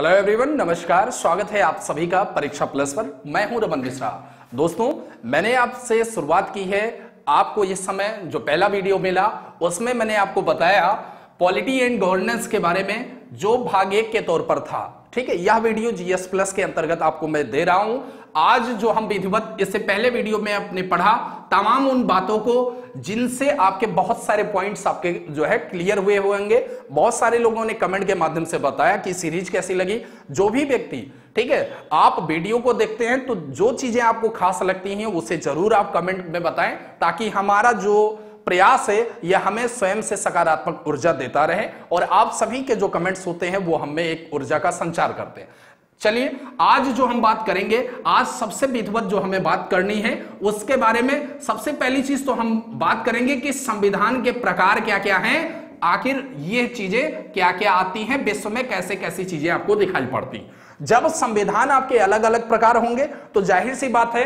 hello everyone नमस्कार स्वागत है आप सभी का परीक्षा प्लस पर मैं हूं रमन मिश्रा दोस्तों मैंने आपसे शुरुआत की है आपको इस समय जो पहला वीडियो मिला उसमें मैंने आपको बताया पॉलिटी एंड गवर्नेंस के बारे में जो भाग एक के तौर पर था ठीक है यह वीडियो जीएस प्लस के अंतर्गत आपको मैं दे रहा हूं आज जो हम विधिवत इससे पहले वीडियो में अपने पढ़ा तमाम उन बातों को जिनसे आपके बहुत सारे पॉइंट्स आपके जो है क्लियर हुए होंगे बहुत सारे लोगों ने कमेंट के माध्यम से बताया कि सीरीज कैसी लगी जो भी व्यक्ति ठीक है आप वीडियो को देखते हैं तो जो चीजें आपको खास लगती हैं उसे जरूर आप कमेंट में बताएं ताकि हमारा जो प्रयास है यह हमें स्वयं से सकारात्मक ऊर्जा देता रहे और आप सभी के जो कमेंट्स होते हैं वो हमें एक ऊर्जा का संचार करते हैं चलिए आज जो हम बात करेंगे आज सबसे विधिवत जो हमें बात करनी है उसके बारे में सबसे पहली चीज तो हम बात करेंगे कि संविधान के प्रकार क्या क्या हैं आखिर ये चीजें क्या क्या आती हैं विश्व में कैसे कैसी चीजें आपको दिखाई पड़ती जब संविधान आपके अलग अलग प्रकार होंगे तो जाहिर सी बात है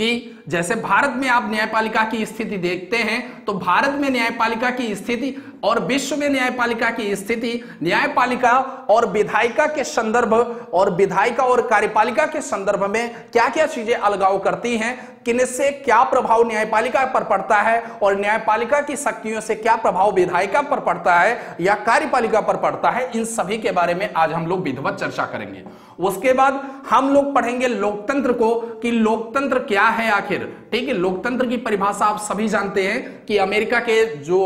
कि जैसे भारत में आप न्यायपालिका की स्थिति देखते हैं तो भारत में न्यायपालिका की स्थिति और विश्व में न्यायपालिका की स्थिति न्यायपालिका और विधायिका के संदर्भ और विधायिका और कार्यपालिका के संदर्भ में क्या क्या चीजें अलगाव करती हैं से क्या प्रभाव न्यायपालिका पर पड़ता है और न्यायपालिका की शक्तियों से क्या प्रभाव विधायिका पर पड़ता है या कार्यपालिका पर पड़ता है इन सभी के बारे में आज हम लोग विधिवत चर्चा करेंगे उसके बाद हम लोग पढ़ेंगे लोकतंत्र को कि लोकतंत्र क्या है आखिर ठीक है लोकतंत्र की परिभाषा आप सभी जानते हैं कि अमेरिका के जो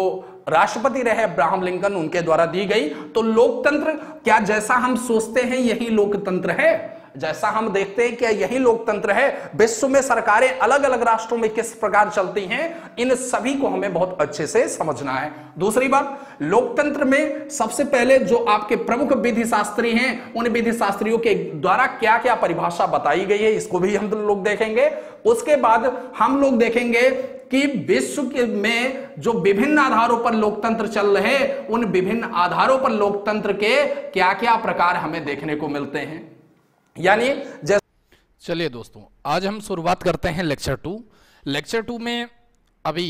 राष्ट्रपति रहे अब्राहम लिंकन उनके द्वारा दी गई तो लोकतंत्र क्या जैसा हम सोचते हैं यही लोकतंत्र है जैसा हम देखते हैं कि यही लोकतंत्र है विश्व में सरकारें अलग अलग राष्ट्रों में किस प्रकार चलती हैं इन सभी को हमें बहुत अच्छे से समझना है दूसरी बात लोकतंत्र में सबसे पहले जो आपके प्रमुख विधि शास्त्री हैं उन विधि शास्त्रियों के द्वारा क्या क्या परिभाषा बताई गई है इसको भी हम लोग देखेंगे उसके बाद हम लोग देखेंगे कि विश्व के में जो विभिन्न आधारों पर लोकतंत्र चल रहे उन विभिन्न आधारों पर लोकतंत्र के क्या क्या प्रकार हमें देखने को मिलते हैं यानी चलिए दोस्तों आज हम शुरुआत करते हैं लेक्चर टू लेक्चर टू में अभी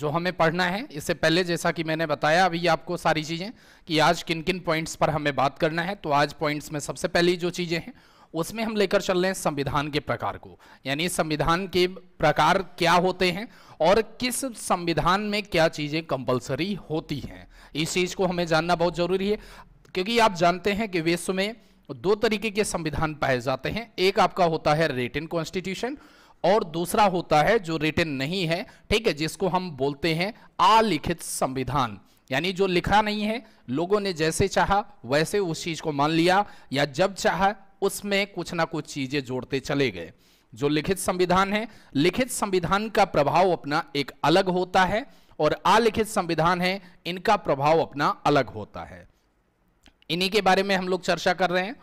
जो हमें पढ़ना है इससे पहले जैसा कि मैंने बताया अभी आपको सारी चीज़ें कि आज किन किन पॉइंट्स पर हमें बात करना है तो आज पॉइंट्स में सबसे पहली जो चीज़ें हैं उसमें हम लेकर चल रहे हैं संविधान के प्रकार को यानी संविधान के प्रकार क्या होते हैं और किस संविधान में क्या चीज़ें कंपलसरी होती हैं इस चीज़ को हमें जानना बहुत ज़रूरी है क्योंकि आप जानते हैं कि विश्व में दो तरीके के संविधान पाए जाते हैं एक आपका होता है रिटेन कॉन्स्टिट्यूशन और दूसरा होता है जो रिटेन नहीं है ठीक है जिसको हम बोलते हैं अलिखित संविधान यानी जो लिखा नहीं है लोगों ने जैसे चाहा वैसे उस चीज को मान लिया या जब चाहा उसमें कुछ ना कुछ चीजें जोड़ते चले गए जो लिखित संविधान है लिखित संविधान का प्रभाव अपना एक अलग होता है और अलिखित संविधान है इनका प्रभाव अपना अलग होता है इन्हीं के बारे में हम लोग चर्चा कर रहे हैं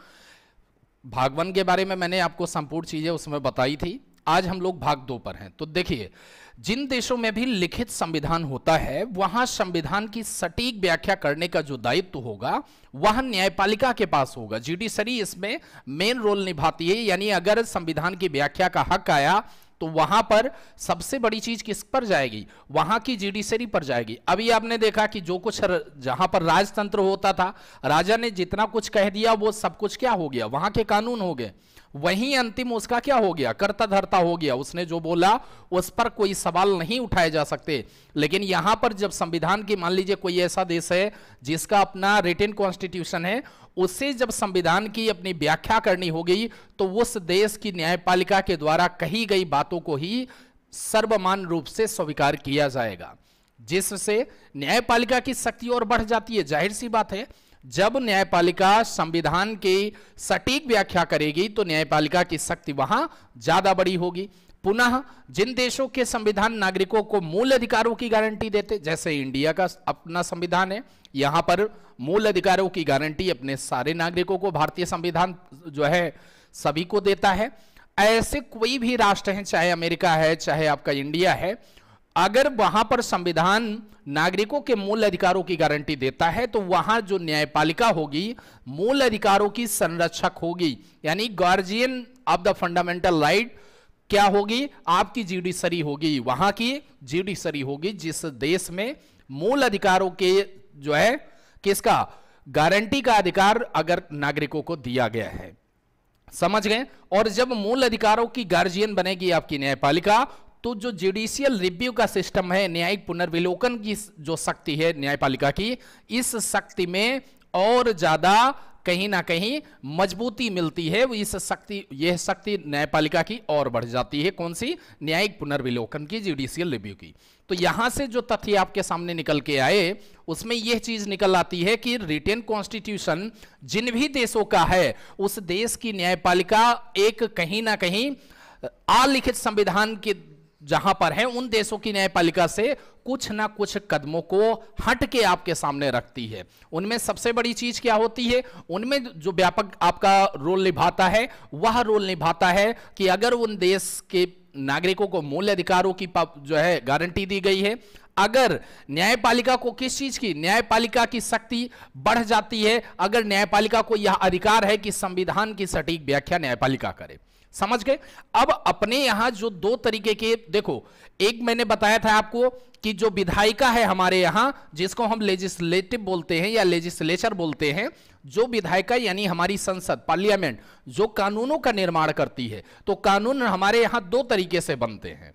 भागवन के बारे में मैंने आपको संपूर्ण चीज़ें उसमें बताई थी आज हम लोग भाग दो पर हैं तो देखिए जिन देशों में भी लिखित संविधान होता है वहां संविधान की सटीक व्याख्या करने का जो दायित्व तो होगा वह न्यायपालिका के पास होगा जुडिशरी इसमें मेन रोल निभाती है यानी अगर संविधान की व्याख्या का हक आया तो वहां पर सबसे बड़ी चीज किस पर जाएगी वहां की जुडिशरी पर जाएगी अभी आपने देखा कि जो कुछ जहां पर राजतंत्र होता था राजा ने जितना कुछ कह दिया वो सब कुछ क्या हो गया वहां के कानून हो गए वही अंतिम उसका क्या हो गया करता धर्ता हो गया उसने जो बोला उस पर कोई सवाल नहीं उठाए जा सकते लेकिन यहां पर जब संविधान की मान लीजिए कोई ऐसा देश है जिसका अपना रिटेन कॉन्स्टिट्यूशन है उसे जब संविधान की अपनी व्याख्या करनी होगी तो उस देश की न्यायपालिका के द्वारा कही गई बातों को ही सर्वमान रूप से स्वीकार किया जाएगा जिससे न्यायपालिका की शक्ति और बढ़ जाती है जाहिर सी बात है जब न्यायपालिका संविधान की सटीक व्याख्या करेगी तो न्यायपालिका की शक्ति वहां ज्यादा बड़ी होगी पुनः जिन देशों के संविधान नागरिकों को मूल अधिकारों की गारंटी देते जैसे इंडिया का अपना संविधान है यहां पर मूल अधिकारों की गारंटी अपने सारे नागरिकों को भारतीय संविधान जो है सभी को देता है ऐसे कोई भी राष्ट्र हैं चाहे अमेरिका है चाहे आपका इंडिया है अगर वहां पर संविधान नागरिकों के मूल अधिकारों की गारंटी देता है तो वहां जो न्यायपालिका होगी मूल अधिकारों की संरक्षक होगी यानी guardian of the fundamental right क्या होगी आपकी जुडिशरी होगी वहां की जुडिशरी होगी जिस देश में मूल अधिकारों के जो है किसका गारंटी का अधिकार अगर नागरिकों को दिया गया है समझ गए और जब मूल अधिकारों की गार्जियन बनेगी आपकी न्यायपालिका तो जो जुडिशियल रिव्यू का सिस्टम है न्यायिक पुनर्विलोकन की जो शक्ति है न्यायपालिका की इस शक्ति में और ज्यादा कहीं ना कहीं मजबूती मिलती है इस शक्ति यह शक्ति न्यायपालिका की और बढ़ जाती है कौन सी न्यायिक पुनर्विलोकन की जुडिशियल रिव्यू की तो यहां से जो तथ्य आपके सामने निकल के आए उसमें यह चीज निकल आती है कि रिटेन कॉन्स्टिट्यूशन जिन भी देशों का है उस देश की न्यायपालिका एक कहीं ना कहीं अलिखित संविधान के जहां पर है उन देशों की न्यायपालिका से कुछ ना कुछ कदमों को हट के आपके सामने रखती है उनमें सबसे बड़ी चीज क्या होती है उनमें जो व्यापक आपका रोल निभाता है वह रोल निभाता है कि अगर उन देश के नागरिकों को मूल्य अधिकारों की जो है गारंटी दी गई है अगर न्यायपालिका को किस चीज की न्यायपालिका की शक्ति बढ़ जाती है अगर न्यायपालिका को यह अधिकार है कि संविधान की सटीक व्याख्या न्यायपालिका करे समझ गए अब अपने यहां जो दो तरीके के देखो एक मैंने बताया था आपको कि जो विधायिका है हमारे यहां जिसको हम लेजिस्लेटिव बोलते हैं या लेजिस्लेचर बोलते हैं जो विधायिका यानी हमारी संसद पार्लियामेंट जो कानूनों का निर्माण करती है तो कानून हमारे यहां दो तरीके से बनते हैं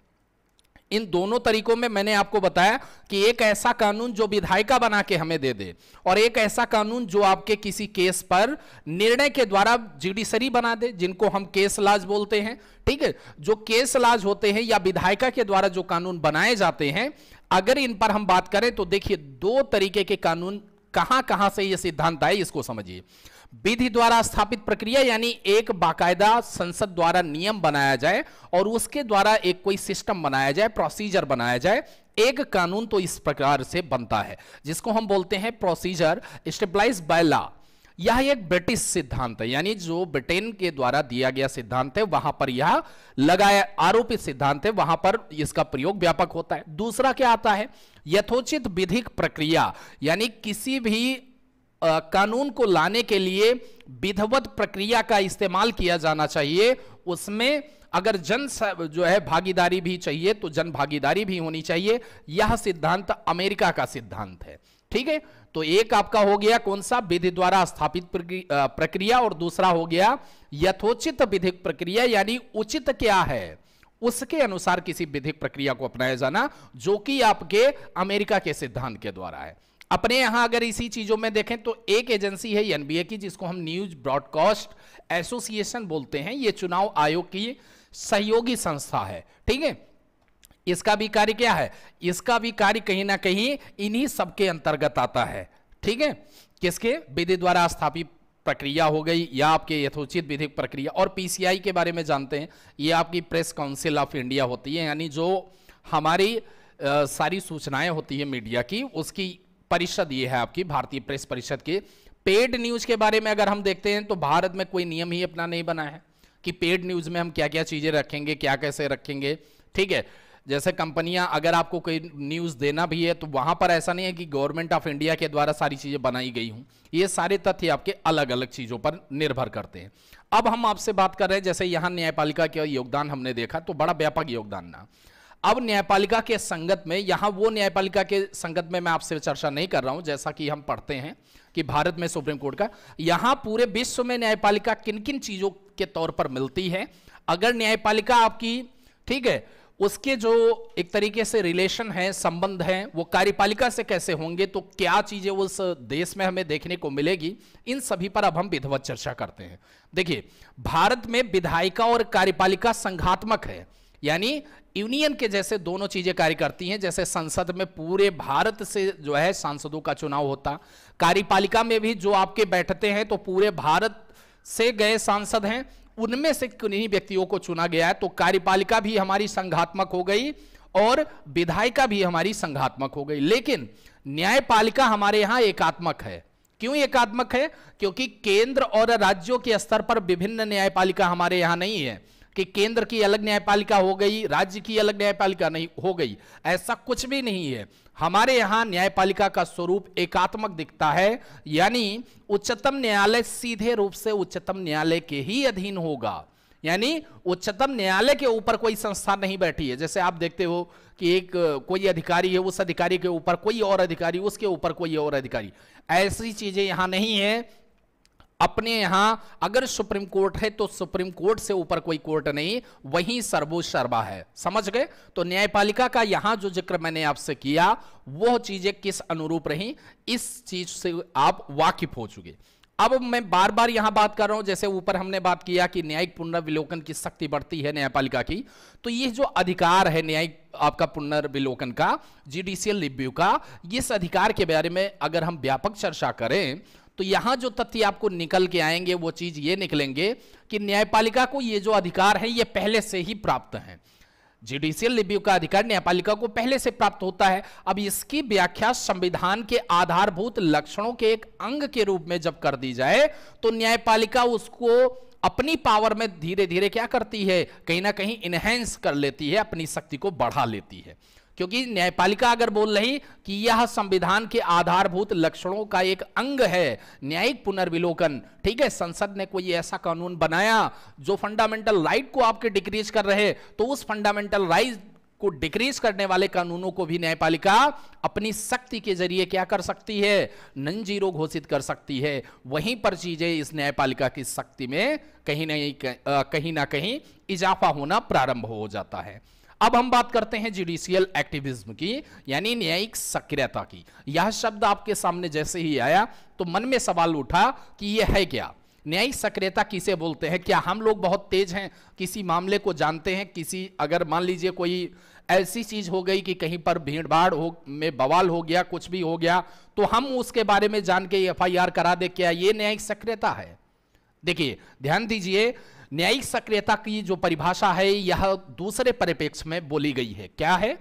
इन दोनों तरीकों में मैंने आपको बताया कि एक ऐसा कानून जो विधायिका बना के हमें दे दे और एक ऐसा कानून जो आपके किसी केस पर निर्णय के द्वारा जुडिशरी बना दे जिनको हम केस लाज बोलते हैं ठीक है जो केस लाज होते हैं या विधायिका के द्वारा जो कानून बनाए जाते हैं अगर इन पर हम बात करें तो देखिए दो तरीके के कानून कहां कहां से यह सिद्धांत आए इसको समझिए विधि द्वारा स्थापित प्रक्रिया यानी एक बाकायदा संसद द्वारा नियम बनाया जाए और उसके द्वारा एक कोई सिस्टम बनाया जाए प्रोसीजर बनाया जाए एक कानून तो इस प्रकार से बनता है जिसको हम बोलते हैं प्रोसीजर स्टेबलाइज बाय लॉ यह एक ब्रिटिश सिद्धांत है यानी जो ब्रिटेन के द्वारा दिया गया सिद्धांत है वहां पर यह लगाया आरोपित सिद्धांत है वहां पर इसका प्रयोग व्यापक होता है दूसरा क्या आता है यथोचित विधिक प्रक्रिया यानी किसी भी कानून को लाने के लिए विधवत प्रक्रिया का इस्तेमाल किया जाना चाहिए उसमें अगर जन जो है भागीदारी भी चाहिए तो जन भागीदारी भी होनी चाहिए यह सिद्धांत अमेरिका का सिद्धांत है ठीक है तो एक आपका हो गया कौन सा विधि द्वारा स्थापित प्रक्रिया और दूसरा हो गया यथोचित विधिक प्रक्रिया यानी उचित क्या है उसके अनुसार किसी विधिक प्रक्रिया को अपनाया जाना जो कि आपके अमेरिका के सिद्धांत के द्वारा है अपने यहां अगर इसी चीजों में देखें तो एक एजेंसी है एनबीए की जिसको हम न्यूज ब्रॉडकास्ट एसोसिएशन बोलते हैं ये चुनाव आयोग की सहयोगी संस्था है ठीक है इसका भी कार्य क्या है इसका भी कार्य कहीं ना कहीं इन्हीं सबके अंतर्गत आता है ठीक है किसके विधि द्वारा स्थापित प्रक्रिया हो गई या आपके यथोचित विधिक प्रक्रिया और पीसीआई के बारे में जानते हैं ये आपकी प्रेस काउंसिल ऑफ इंडिया होती है यानी जो हमारी आ, सारी सूचनाएं होती है मीडिया की उसकी परिषद ये है आपकी भारतीय प्रेस परिषद की पेड न्यूज के बारे में अगर हम देखते हैं तो भारत में कोई नियम ही अपना नहीं बना है कि पेड न्यूज में हम क्या क्या चीजें रखेंगे क्या कैसे रखेंगे ठीक है जैसे कंपनियां अगर आपको कोई न्यूज़ देना भी है तो वहां पर ऐसा नहीं है कि गवर्नमेंट ऑफ इंडिया के द्वारा सारी चीज़ें बनाई गई हूं ये सारे तथ्य आपके अलग अलग चीज़ों पर निर्भर करते हैं अब हम आपसे बात कर रहे हैं जैसे यहां न्यायपालिका का योगदान हमने देखा तो बड़ा व्यापक योगदान ना अब न्यायपालिका के संगत में यहां वो न्यायपालिका के संगत में मैं आपसे चर्चा नहीं कर रहा हूं जैसा कि हम पढ़ते हैं कि भारत में सुप्रीम कोर्ट का यहां पूरे विश्व में न्यायपालिका किन किन चीज़ों के तौर पर मिलती है अगर न्यायपालिका आपकी ठीक है उसके जो एक तरीके से रिलेशन है संबंध है वो कार्यपालिका से कैसे होंगे तो क्या चीज़ें उस देश में हमें देखने को मिलेगी इन सभी पर अब हम विधवत चर्चा करते हैं देखिए भारत में विधायिका और कार्यपालिका संघात्मक है यानी यूनियन के जैसे दोनों चीजें कार्य करती हैं जैसे संसद में पूरे भारत से जो है सांसदों का चुनाव होता कार्यपालिका में भी जो आपके बैठते हैं तो पूरे भारत से गए सांसद हैं उनमें से किन्हीं व्यक्तियों को चुना गया है तो कार्यपालिका भी हमारी संघात्मक हो गई और विधायिका भी हमारी संघात्मक हो गई लेकिन न्यायपालिका हमारे यहां एकात्मक है क्यों एकात्मक है क्योंकि केंद्र और राज्यों के स्तर पर विभिन्न न्यायपालिका हमारे यहां नहीं है कि केंद्र की अलग न्यायपालिका हो गई राज्य की अलग न्यायपालिका नहीं हो गई ऐसा कुछ भी नहीं है हमारे यहाँ न्यायपालिका का स्वरूप एकात्मक दिखता है यानी उच्चतम न्यायालय सीधे रूप से उच्चतम न्यायालय के ही अधीन होगा यानी उच्चतम न्यायालय के ऊपर कोई संस्था नहीं बैठी है जैसे आप देखते हो कि एक कोई अधिकारी है उस अधिकारी के ऊपर कोई और अधिकारी उसके ऊपर कोई और अधिकारी ऐसी चीजें यहां नहीं है अपने यहां अगर सुप्रीम कोर्ट है तो सुप्रीम कोर्ट से ऊपर कोई कोर्ट नहीं वही सर्वोसर्वा है समझ गए तो न्यायपालिका का यहां जो जिक्र मैंने आपसे किया वो चीजें किस अनुरूप रही इस चीज से आप वाकिफ हो चुके अब मैं बार बार यहां बात कर रहा हूं जैसे ऊपर हमने बात किया कि न्यायिक पुनर्विलोकन की शक्ति बढ़ती है न्यायपालिका की तो ये जो अधिकार है न्यायिक आपका पुनर्विलोकन का जुडिशियल रिव्यू का इस अधिकार के बारे में अगर हम व्यापक चर्चा करें तो यहां जो तथ्य आपको निकल के आएंगे वो चीज ये निकलेंगे कि न्यायपालिका को ये जो अधिकार है ये पहले से ही प्राप्त है जुडिशियल रिव्यू का अधिकार न्यायपालिका को पहले से प्राप्त होता है अब इसकी व्याख्या संविधान के आधारभूत लक्षणों के एक अंग के रूप में जब कर दी जाए तो न्यायपालिका उसको अपनी पावर में धीरे धीरे क्या करती है कहीं ना कहीं इनहेंस कर लेती है अपनी शक्ति को बढ़ा लेती है क्योंकि न्यायपालिका अगर बोल रही कि यह संविधान के आधारभूत लक्षणों का एक अंग है न्यायिक पुनर्विलोकन ठीक है संसद ने कोई ऐसा कानून बनाया जो फंडामेंटल राइट को आपके डिक्रीज कर रहे तो उस फंडामेंटल राइट को डिक्रीज करने वाले कानूनों को भी न्यायपालिका अपनी शक्ति के जरिए क्या कर सकती है नन जीरो घोषित कर सकती है वहीं पर चीजें इस न्यायपालिका की शक्ति में कहीं ना कहीं ना कहीं इजाफा होना प्रारंभ हो जाता है अब हम बात करते हैं जुडिशियल एक्टिविज्म की यानी न्यायिक सक्रियता की यह शब्द आपके सामने जैसे ही आया तो मन में सवाल उठा कि यह है क्या न्यायिक सक्रियता किसे बोलते हैं क्या हम लोग बहुत तेज हैं किसी मामले को जानते हैं किसी अगर मान लीजिए कोई ऐसी चीज हो गई कि कहीं पर भीड़ भाड़ हो में बवाल हो गया कुछ भी हो गया तो हम उसके बारे में जान के एफ करा दे क्या ये न्यायिक सक्रियता है देखिए ध्यान दीजिए न्यायिक सक्रियता की जो परिभाषा है यह दूसरे परिपेक्ष में बोली गई है क्या है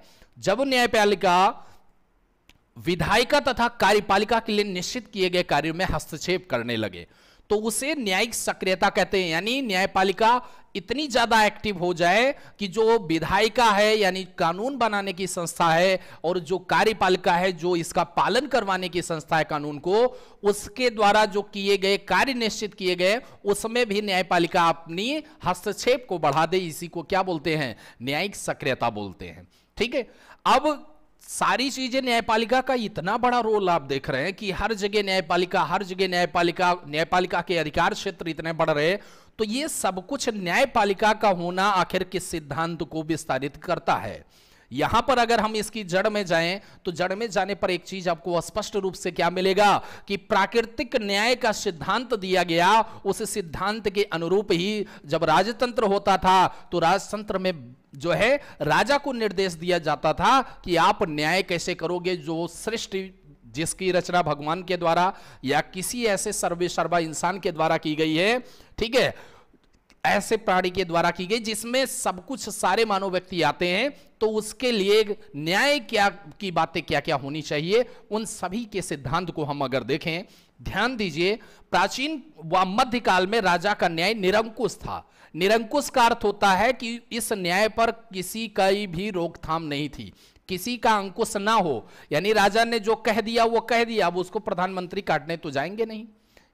जब न्यायपालिका विधायिका तथा कार्यपालिका के लिए निश्चित किए गए कार्यों में हस्तक्षेप करने लगे तो उसे न्यायिक सक्रियता कहते हैं यानी न्यायपालिका इतनी ज्यादा एक्टिव हो जाए कि जो विधायिका है यानी कानून बनाने की संस्था है और जो कार्यपालिका है जो इसका पालन करवाने की संस्था है कानून को उसके द्वारा जो किए गए कार्य निश्चित किए गए उसमें भी न्यायपालिका अपनी हस्तक्षेप को बढ़ा दे इसी को क्या बोलते हैं न्यायिक सक्रियता बोलते हैं ठीक है अब सारी चीजें न्यायपालिका का इतना बड़ा रोल आप देख रहे हैं कि हर जगह न्यायपालिका हर जगह न्यायपालिका न्यायपालिका के अधिकार क्षेत्र इतने बढ़ रहे तो ये सब कुछ न्यायपालिका का होना आखिर किस सिद्धांत को विस्तारित करता है यहां पर अगर हम इसकी जड़ में जाएं तो जड़ में जाने पर एक चीज आपको स्पष्ट रूप से क्या मिलेगा कि प्राकृतिक न्याय का सिद्धांत दिया गया उस सिद्धांत के अनुरूप ही जब राजतंत्र होता था तो राजतंत्र में जो है राजा को निर्देश दिया जाता था कि आप न्याय कैसे करोगे जो सृष्टि जिसकी रचना भगवान के द्वारा या किसी ऐसे सर्वे सर्वा इंसान के द्वारा की गई है ठीक है ऐसे प्राणी के द्वारा की गई जिसमें सब कुछ सारे मानव व्यक्ति आते हैं तो उसके लिए न्याय क्या की बातें क्या क्या होनी चाहिए उन सभी के सिद्धांत को हम अगर देखें ध्यान दीजिए प्राचीन व मध्यकाल में राजा का न्याय निरंकुश था निरंकुश का अर्थ होता है कि इस न्याय पर किसी का भी रोकथाम नहीं थी किसी का अंकुश ना हो यानी राजा ने जो कह दिया वो कह दिया अब उसको प्रधानमंत्री काटने तो जाएंगे नहीं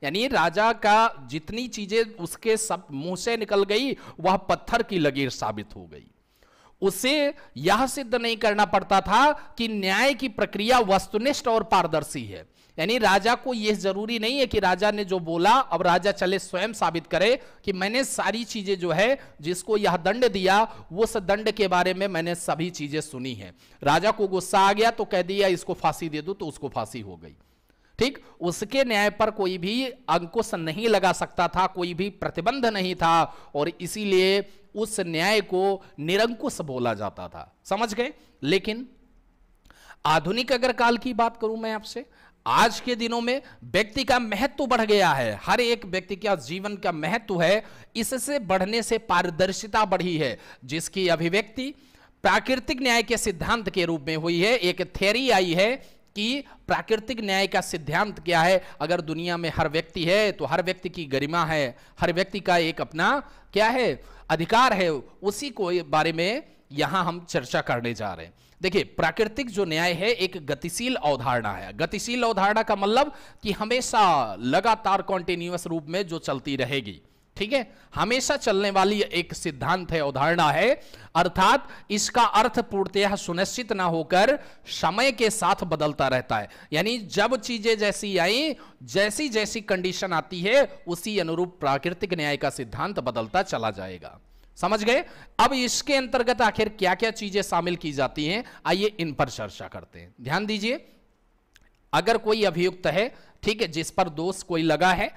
यानी राजा का जितनी चीजें उसके सब मुंह से निकल गई वह पत्थर की लगीर साबित हो गई उसे यह सिद्ध नहीं करना पड़ता था कि न्याय की प्रक्रिया वस्तुनिष्ठ और पारदर्शी है यानी राजा को यह जरूरी नहीं है कि राजा ने जो बोला अब राजा चले स्वयं साबित करे कि मैंने सारी चीजें जो है जिसको यह दंड दिया उस दंड के बारे में मैंने सभी चीजें सुनी है राजा को गुस्सा आ गया तो कह दिया इसको फांसी दे दो तो उसको फांसी हो गई ठीक उसके न्याय पर कोई भी अंकुश नहीं लगा सकता था कोई भी प्रतिबंध नहीं था और इसीलिए उस न्याय को निरंकुश बोला जाता था समझ गए लेकिन आधुनिक अगर काल की बात करूं मैं आपसे आज के दिनों में व्यक्ति का महत्व बढ़ गया है हर एक व्यक्ति का जीवन का महत्व है इससे बढ़ने से पारदर्शिता बढ़ी है जिसकी अभिव्यक्ति प्राकृतिक न्याय के सिद्धांत के रूप में हुई है एक थ्योरी आई है कि प्राकृतिक न्याय का सिद्धांत क्या है अगर दुनिया में हर व्यक्ति है तो हर व्यक्ति की गरिमा है हर व्यक्ति का एक अपना क्या है अधिकार है उसी को बारे में यहां हम चर्चा करने जा रहे हैं देखिए प्राकृतिक जो न्याय है एक गतिशील अवधारणा है गतिशील अवधारणा का मतलब कि हमेशा लगातार कॉन्टिन्यूस रूप में जो चलती रहेगी ठीक है हमेशा चलने वाली एक सिद्धांत है उदाहरणा है अर्थात इसका अर्थ पूर्णतः सुनिश्चित ना होकर समय के साथ बदलता रहता है यानी जब चीजें जैसी आई जैसी जैसी कंडीशन आती है उसी अनुरूप प्राकृतिक न्याय का सिद्धांत बदलता चला जाएगा समझ गए अब इसके अंतर्गत आखिर क्या क्या चीजें शामिल की जाती हैं आइए इन पर चर्चा करते हैं ध्यान दीजिए अगर कोई अभियुक्त है ठीक है जिस पर दोष कोई लगा है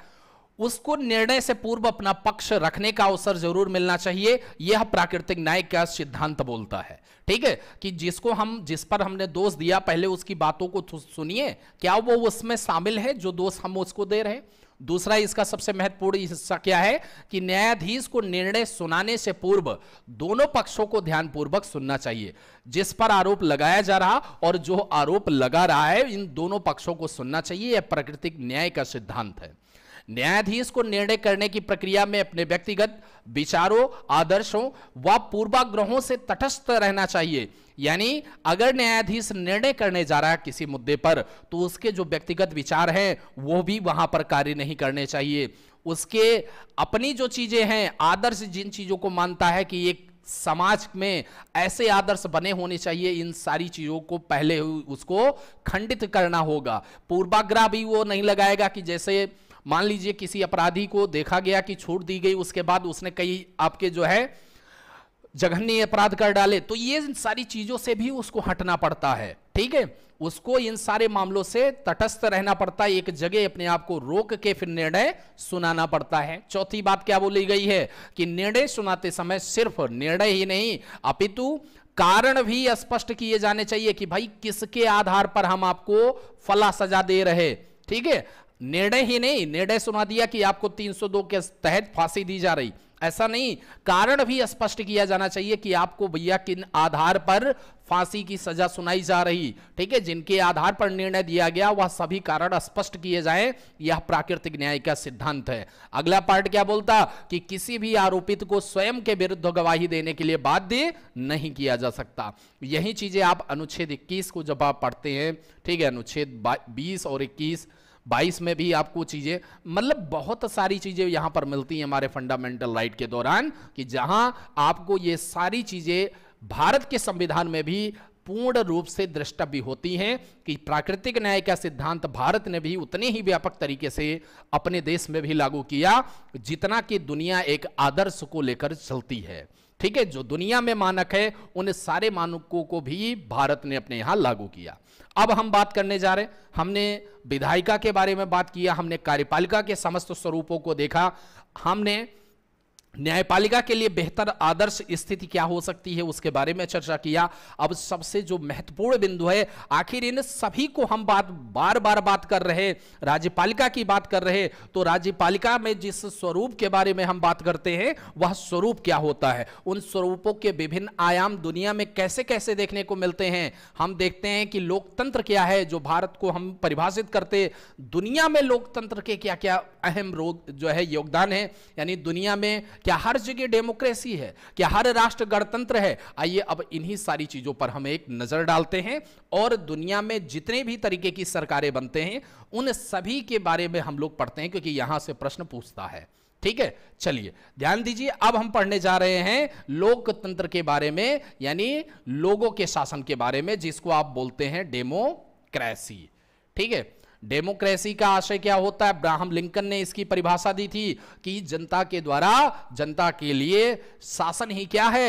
उसको निर्णय से पूर्व अपना पक्ष रखने का अवसर जरूर मिलना चाहिए यह प्राकृतिक न्याय का सिद्धांत बोलता है ठीक है कि जिसको हम जिस पर हमने दोष दिया पहले उसकी बातों को सुनिए क्या वो उसमें शामिल है जो दोष हम उसको दे रहे हैं दूसरा इसका सबसे महत्वपूर्ण हिस्सा क्या है कि न्यायाधीश को निर्णय सुनाने से पूर्व दोनों पक्षों को ध्यानपूर्वक सुनना चाहिए जिस पर आरोप लगाया जा रहा और जो आरोप लगा रहा है इन दोनों पक्षों को सुनना चाहिए यह प्राकृतिक न्याय का सिद्धांत है न्यायाधीश को निर्णय करने की प्रक्रिया में अपने व्यक्तिगत विचारों आदर्शों व पूर्वाग्रहों से तटस्थ रहना चाहिए यानी अगर न्यायाधीश निर्णय करने जा रहा है किसी मुद्दे पर तो उसके जो व्यक्तिगत विचार हैं वो भी वहां पर कार्य नहीं करने चाहिए उसके अपनी जो चीजें हैं आदर्श जिन चीजों को मानता है कि एक समाज में ऐसे आदर्श बने होने चाहिए इन सारी चीजों को पहले उसको खंडित करना होगा पूर्वाग्रह भी वो नहीं लगाएगा कि जैसे मान लीजिए किसी अपराधी को देखा गया कि छूट दी गई उसके बाद उसने कई आपके जो है जघन्य अपराध कर डाले तो ये इन सारी चीजों से भी उसको हटना पड़ता है ठीक है उसको इन सारे मामलों से तटस्थ रहना पड़ता है एक जगह अपने आप को रोक के फिर निर्णय सुनाना पड़ता है चौथी बात क्या बोली गई है कि निर्णय सुनाते समय सिर्फ निर्णय ही नहीं अपितु कारण भी स्पष्ट किए जाने चाहिए कि भाई किसके आधार पर हम आपको फला सजा दे रहे ठीक है निर्णय ही नहीं निर्णय सुना दिया कि आपको 302 के तहत फांसी दी जा रही ऐसा नहीं कारण भी स्पष्ट किया जाना चाहिए कि आपको भैया किन आधार पर फांसी की सजा सुनाई जा रही ठीक है जिनके आधार पर निर्णय दिया गया वह सभी कारण स्पष्ट किए जाएं यह प्राकृतिक न्याय का सिद्धांत है अगला पार्ट क्या बोलता कि किसी भी आरोपित को स्वयं के विरुद्ध गवाही देने के लिए बाध्य नहीं किया जा सकता यही चीजें आप अनुच्छेद इक्कीस को जब आप पढ़ते हैं ठीक है अनुच्छेद बीस और इक्कीस बाईस में भी आपको चीज़ें मतलब बहुत सारी चीज़ें यहां पर मिलती हैं हमारे फंडामेंटल राइट के दौरान कि जहां आपको ये सारी चीज़ें भारत के संविधान में भी पूर्ण रूप से दृष्टव्य होती हैं कि प्राकृतिक न्याय का सिद्धांत भारत ने भी उतने ही व्यापक तरीके से अपने देश में भी लागू किया जितना कि दुनिया एक आदर्श को लेकर चलती है ठीक है जो दुनिया में मानक है उन सारे मानकों को भी भारत ने अपने यहां लागू किया अब हम बात करने जा रहे हमने विधायिका के बारे में बात किया हमने कार्यपालिका के समस्त स्वरूपों को देखा हमने न्यायपालिका के लिए बेहतर आदर्श स्थिति क्या हो सकती है उसके बारे में चर्चा किया अब सबसे जो महत्वपूर्ण बिंदु है आखिर इन सभी को हम बात बार बार बात कर रहे राज्यपालिका की बात कर रहे तो राज्यपालिका में जिस स्वरूप के बारे में हम बात करते हैं वह स्वरूप क्या होता है उन स्वरूपों के विभिन्न आयाम दुनिया में कैसे कैसे देखने को मिलते हैं हम देखते हैं कि लोकतंत्र क्या है जो भारत को हम परिभाषित करते दुनिया में लोकतंत्र के क्या क्या अहम रोग जो है योगदान है यानी दुनिया में क्या हर जगह डेमोक्रेसी है क्या हर राष्ट्र गणतंत्र है आइए अब इन्हीं सारी चीजों पर हम एक नजर डालते हैं और दुनिया में जितने भी तरीके की सरकारें बनते हैं उन सभी के बारे में हम लोग पढ़ते हैं क्योंकि यहां से प्रश्न पूछता है ठीक है चलिए ध्यान दीजिए अब हम पढ़ने जा रहे हैं लोकतंत्र के बारे में यानी लोगों के शासन के बारे में जिसको आप बोलते हैं डेमोक्रेसी ठीक है डेमोक्रेसी का आशय क्या होता है अब्राहम लिंकन ने इसकी परिभाषा दी थी कि जनता के द्वारा जनता के लिए शासन ही क्या है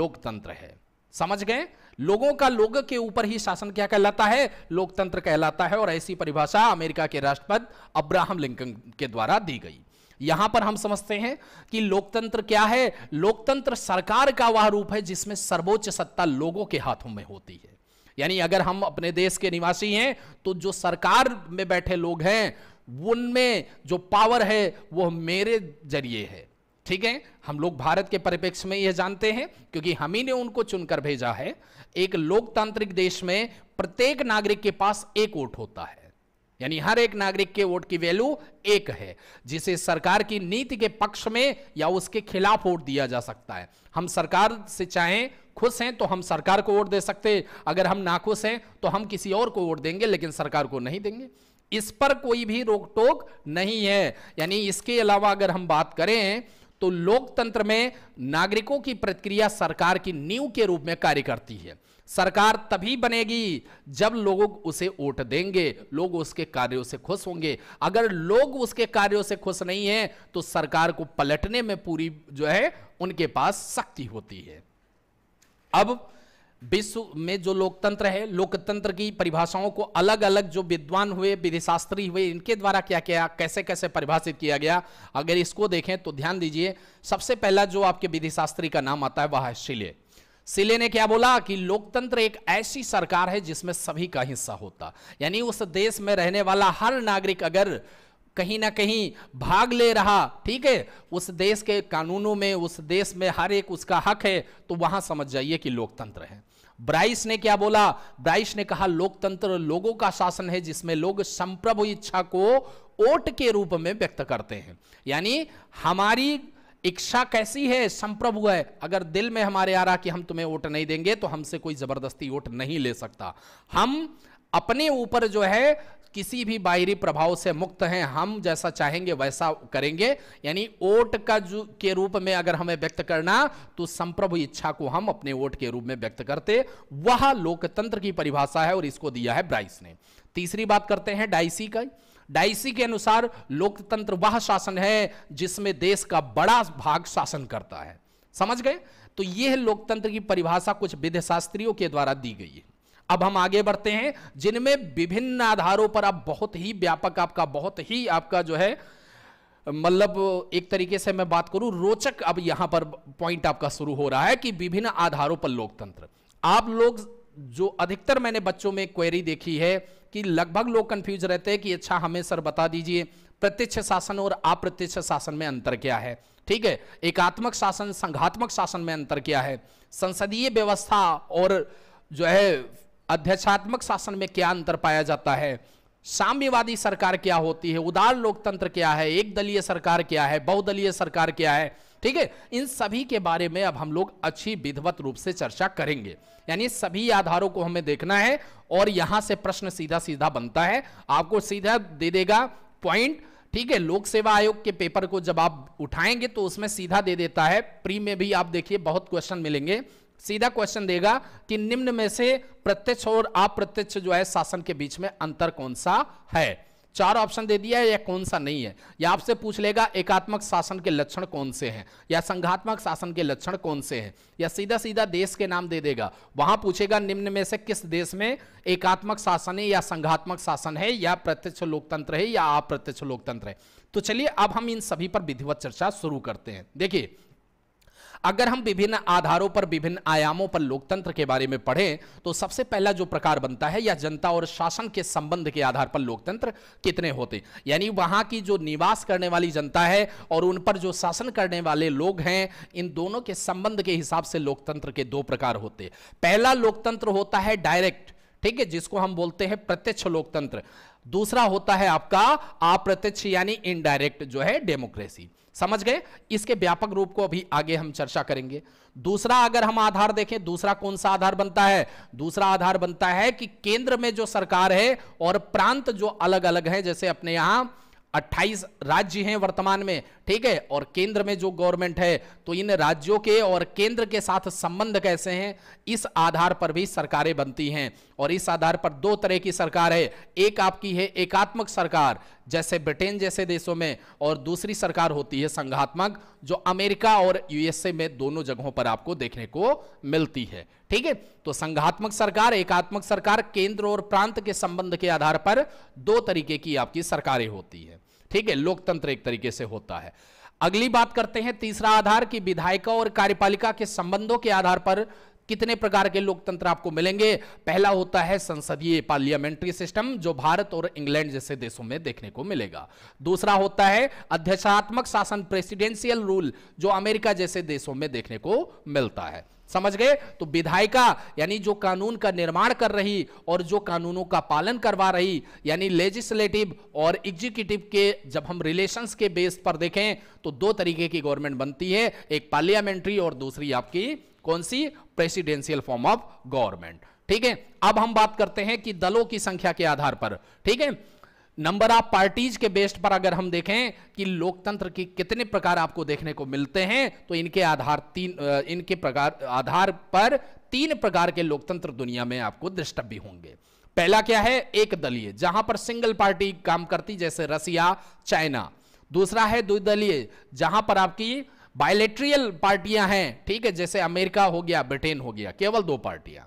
लोकतंत्र है समझ गए लोगों का लोग के ऊपर ही शासन क्या कहलाता है लोकतंत्र कहलाता है और ऐसी परिभाषा अमेरिका के राष्ट्रपति अब्राहम लिंकन के द्वारा दी गई यहां पर हम समझते हैं कि लोकतंत्र क्या है लोकतंत्र सरकार का वह रूप है जिसमें सर्वोच्च सत्ता लोगों के हाथों में होती है यानी अगर हम अपने देश के निवासी हैं तो जो सरकार में बैठे लोग हैं उनमें जो पावर है वो मेरे जरिए है ठीक है हम लोग भारत के परिप्रेक्ष्य में यह जानते हैं क्योंकि हम ही ने उनको चुनकर भेजा है एक लोकतांत्रिक देश में प्रत्येक नागरिक के पास एक वोट होता है यानी हर एक नागरिक के वोट की वैल्यू एक है जिसे सरकार की नीति के पक्ष में या उसके खिलाफ वोट दिया जा सकता है हम सरकार से चाहें खुश हैं तो हम सरकार को वोट दे सकते अगर हम नाखुश हैं तो हम किसी और को वोट देंगे लेकिन सरकार को नहीं देंगे इस पर कोई भी रोक टोक नहीं है यानी इसके अलावा अगर हम बात करें तो लोकतंत्र में नागरिकों की प्रतिक्रिया सरकार की नींव के रूप में कार्य करती है सरकार तभी बनेगी जब लोग उसे वोट देंगे लोग उसके कार्यों से खुश होंगे अगर लोग उसके कार्यों से खुश नहीं हैं तो सरकार को पलटने में पूरी जो है उनके पास शक्ति होती है अब विश्व में जो लोकतंत्र है लोकतंत्र की परिभाषाओं को अलग अलग जो विद्वान हुए विधिशास्त्री हुए इनके द्वारा क्या किया कैसे कैसे परिभाषित किया गया अगर इसको देखें तो ध्यान दीजिए सबसे पहला जो आपके विधिशास्त्री का नाम आता है वह है शिले सिले ने क्या बोला कि लोकतंत्र एक ऐसी सरकार है जिसमें सभी का हिस्सा होता यानी उस देश में रहने वाला हर नागरिक अगर कहीं ना कहीं भाग ले रहा ठीक है उस देश के कानूनों में उस देश में हर एक उसका हक है तो वहां समझ जाइए कि लोकतंत्र है ब्राइस ने क्या बोला ब्राइस ने कहा लोकतंत्र लोगों का शासन है जिसमें लोग संप्रभु इच्छा को वोट के रूप में व्यक्त करते हैं यानी हमारी इच्छा कैसी है संप्रभु है अगर दिल में हमारे आ रहा कि हम तुम्हें वोट नहीं देंगे तो हमसे कोई जबरदस्ती वोट नहीं ले सकता हम अपने ऊपर जो है किसी भी बाहरी प्रभाव से मुक्त हैं हम जैसा चाहेंगे वैसा करेंगे यानी ओट का जो के रूप में अगर हमें व्यक्त करना तो संप्रभु इच्छा को हम अपने वोट के रूप में व्यक्त करते वह लोकतंत्र की परिभाषा है और इसको दिया है ब्राइस ने तीसरी बात करते हैं डाइसी का डाइसी के अनुसार लोकतंत्र वह शासन है जिसमें देश का बड़ा भाग शासन करता है समझ गए तो यह लोकतंत्र की परिभाषा कुछ विधि शास्त्रियों के द्वारा दी गई है अब हम आगे बढ़ते हैं जिनमें विभिन्न आधारों पर आप बहुत ही व्यापक आपका बहुत ही आपका जो है मतलब एक तरीके से मैं बात करूं रोचक अब यहां पर पॉइंट आपका शुरू हो रहा है कि विभिन्न आधारों पर लोकतंत्र आप लोग जो अधिकतर मैंने बच्चों में क्वेरी देखी है कि लगभग लोग कंफ्यूज रहते हैं कि अच्छा हमें सर बता दीजिए प्रत्यक्ष शासन और अप्रत्यक्ष शासन में अंतर क्या है ठीक है एकात्मक शासन संघात्मक शासन में अंतर क्या है संसदीय व्यवस्था और जो है अध्यक्षात्मक शासन में क्या अंतर पाया जाता है साम्यवादी सरकार क्या होती है उदार लोकतंत्र क्या है एक दलीय सरकार क्या है बहुदलीय सरकार क्या है ठीक है इन सभी के बारे में अब हम लोग अच्छी विधिवत रूप से चर्चा करेंगे यानी सभी आधारों को हमें देखना है और यहां से प्रश्न सीधा सीधा बनता है आपको सीधा दे देगा पॉइंट ठीक है लोक सेवा आयोग के पेपर को जब आप उठाएंगे तो उसमें सीधा दे देता है प्री में भी आप देखिए बहुत क्वेश्चन मिलेंगे सीधा क्वेश्चन देगा कि निम्न में से प्रत्यक्ष और अप्रत्यक्ष जो है शासन के बीच में अंतर कौन सा है चार ऑप्शन दे दिया है या कौन सा नहीं है या आपसे पूछ लेगा एकात्मक शासन के लक्षण कौन से हैं या संघात्मक शासन के लक्षण कौन से हैं या सीधा सीधा देश के नाम दे देगा वहां पूछेगा निम्न में से किस देश में एकात्मक शासन है या संघात्मक शासन है या प्रत्यक्ष लोकतंत्र है या अप्रत्यक्ष लोकतंत्र है तो चलिए अब हम इन सभी पर विधिवत चर्चा शुरू करते हैं देखिए अगर हम विभिन्न आधारों पर विभिन्न आयामों पर लोकतंत्र के बारे में पढ़ें तो सबसे पहला जो प्रकार बनता है या जनता और शासन के संबंध के आधार पर लोकतंत्र कितने होते यानी वहां की जो निवास करने वाली जनता है और उन पर जो शासन करने वाले लोग हैं इन दोनों के संबंध के हिसाब से लोकतंत्र के दो प्रकार होते पहला लोकतंत्र होता है डायरेक्ट ठीक है जिसको हम बोलते हैं प्रत्यक्ष लोकतंत्र दूसरा होता है आपका अप्रत्यक्ष यानी इनडायरेक्ट जो है डेमोक्रेसी समझ गए इसके व्यापक रूप को अभी आगे हम चर्चा करेंगे दूसरा अगर हम आधार देखें दूसरा कौन सा आधार बनता है दूसरा आधार बनता है कि केंद्र में जो सरकार है और प्रांत जो अलग अलग है जैसे अपने यहां अट्ठाईस राज्य हैं वर्तमान में ठीक है और केंद्र में जो गवर्नमेंट है तो इन राज्यों के और केंद्र के साथ संबंध कैसे हैं इस आधार पर भी सरकारें बनती हैं और इस आधार पर दो तरह की सरकार है एक आपकी है एकात्मक सरकार जैसे ब्रिटेन जैसे देशों में और दूसरी सरकार होती है संघात्मक जो अमेरिका और यूएसए में दोनों जगहों पर आपको देखने को मिलती है ठीक है तो संघात्मक सरकार एकात्मक सरकार केंद्र और प्रांत के संबंध के आधार पर दो तरीके की आपकी सरकारें होती है ठीक है लोकतंत्र एक तरीके से होता है अगली बात करते हैं तीसरा आधार की विधायिका और कार्यपालिका के संबंधों के आधार पर कितने प्रकार के लोकतंत्र आपको मिलेंगे पहला होता है संसदीय पार्लियामेंट्री सिस्टम जो भारत और इंग्लैंड जैसे देशों में देखने को मिलेगा दूसरा होता है अध्यक्षात्मक शासन प्रेसिडेंशियल रूल जो अमेरिका जैसे देशों में देखने को मिलता है समझ गए तो विधायिका यानी जो कानून का निर्माण कर रही और जो कानूनों का पालन करवा रही यानी लेजिस्लेटिव और एग्जीक्यूटिव के जब हम रिलेशंस के बेस पर देखें तो दो तरीके की गवर्नमेंट बनती है एक पार्लियामेंट्री और दूसरी आपकी कौन सी प्रेसिडेंशियल फॉर्म ऑफ गवर्नमेंट ठीक है अब हम बात करते हैं कि दलों की संख्या के आधार पर ठीक है नंबर ऑफ पार्टीज के बेस्ट पर अगर हम देखें कि लोकतंत्र के कितने प्रकार आपको देखने को मिलते हैं तो इनके आधार तीन इनके प्रकार आधार पर तीन प्रकार के लोकतंत्र दुनिया में आपको दृष्टव्य होंगे पहला क्या है एक दलीय जहां पर सिंगल पार्टी काम करती जैसे रसिया चाइना दूसरा है द्विदलीय जहां पर आपकी बायोलेट्रियल पार्टियां हैं ठीक है जैसे अमेरिका हो गया ब्रिटेन हो गया केवल दो पार्टियां